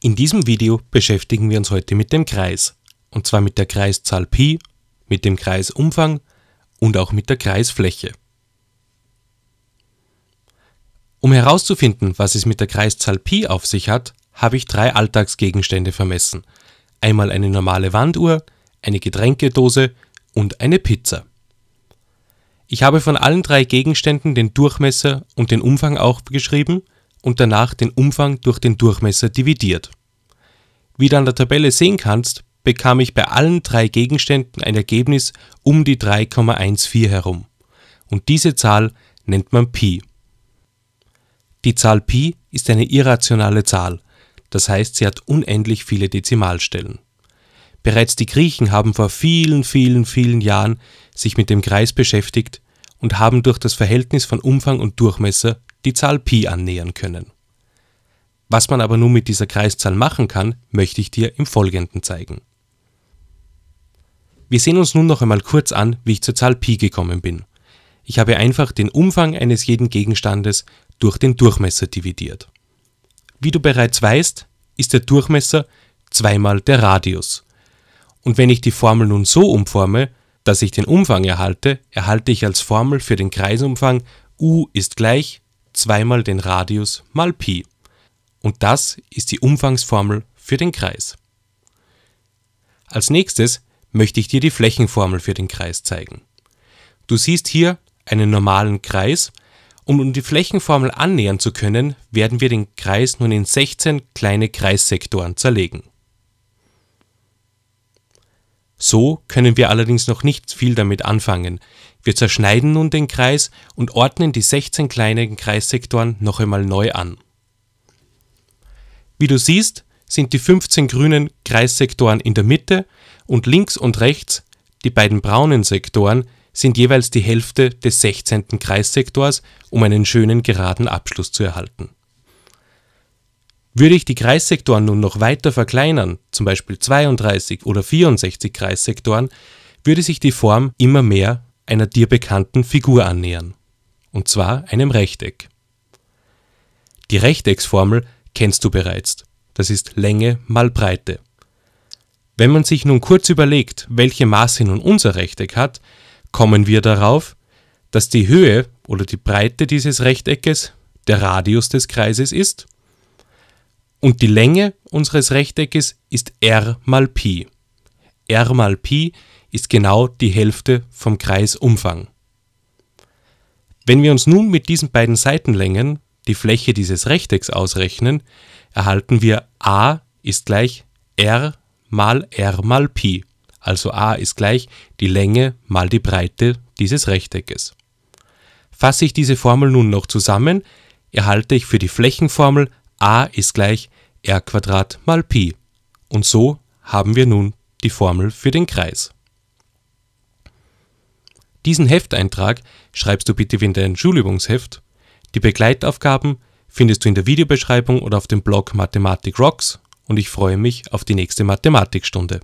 In diesem Video beschäftigen wir uns heute mit dem Kreis, und zwar mit der Kreiszahl Pi, mit dem Kreisumfang und auch mit der Kreisfläche. Um herauszufinden, was es mit der Kreiszahl Pi auf sich hat, habe ich drei Alltagsgegenstände vermessen. Einmal eine normale Wanduhr, eine Getränkedose und eine Pizza. Ich habe von allen drei Gegenständen den Durchmesser und den Umfang aufgeschrieben und danach den Umfang durch den Durchmesser dividiert. Wie du an der Tabelle sehen kannst, bekam ich bei allen drei Gegenständen ein Ergebnis um die 3,14 herum. Und diese Zahl nennt man Pi. Die Zahl Pi ist eine irrationale Zahl, das heißt sie hat unendlich viele Dezimalstellen. Bereits die Griechen haben vor vielen, vielen, vielen Jahren sich mit dem Kreis beschäftigt und haben durch das Verhältnis von Umfang und Durchmesser die Zahl Pi annähern können. Was man aber nun mit dieser Kreiszahl machen kann, möchte ich dir im Folgenden zeigen. Wir sehen uns nun noch einmal kurz an, wie ich zur Zahl Pi gekommen bin. Ich habe einfach den Umfang eines jeden Gegenstandes durch den Durchmesser dividiert. Wie du bereits weißt, ist der Durchmesser zweimal der Radius. Und wenn ich die Formel nun so umforme, dass ich den Umfang erhalte, erhalte ich als Formel für den Kreisumfang U ist gleich zweimal den Radius mal Pi. Und das ist die Umfangsformel für den Kreis. Als nächstes möchte ich dir die Flächenformel für den Kreis zeigen. Du siehst hier einen normalen Kreis und um die Flächenformel annähern zu können, werden wir den Kreis nun in 16 kleine Kreissektoren zerlegen. So können wir allerdings noch nicht viel damit anfangen. Wir zerschneiden nun den Kreis und ordnen die 16 kleinen Kreissektoren noch einmal neu an. Wie du siehst, sind die 15 grünen Kreissektoren in der Mitte und links und rechts, die beiden braunen Sektoren, sind jeweils die Hälfte des 16. Kreissektors, um einen schönen geraden Abschluss zu erhalten. Würde ich die Kreissektoren nun noch weiter verkleinern, zum Beispiel 32 oder 64 Kreissektoren, würde sich die Form immer mehr einer dir bekannten Figur annähern, und zwar einem Rechteck. Die Rechtecksformel kennst du bereits, das ist Länge mal Breite. Wenn man sich nun kurz überlegt, welche Maße nun unser Rechteck hat, kommen wir darauf, dass die Höhe oder die Breite dieses Rechteckes der Radius des Kreises ist und die Länge unseres Rechteckes ist r mal Pi. r mal Pi ist genau die Hälfte vom Kreisumfang. Wenn wir uns nun mit diesen beiden Seitenlängen die Fläche dieses Rechtecks ausrechnen, erhalten wir a ist gleich r mal r mal Pi. Also a ist gleich die Länge mal die Breite dieses Rechteckes. Fasse ich diese Formel nun noch zusammen, erhalte ich für die Flächenformel a ist gleich r mal Pi. Und so haben wir nun die Formel für den Kreis. Diesen Hefteintrag schreibst du bitte wie in dein Schulübungsheft. Die Begleitaufgaben findest du in der Videobeschreibung oder auf dem Blog Mathematik Rocks und ich freue mich auf die nächste Mathematikstunde.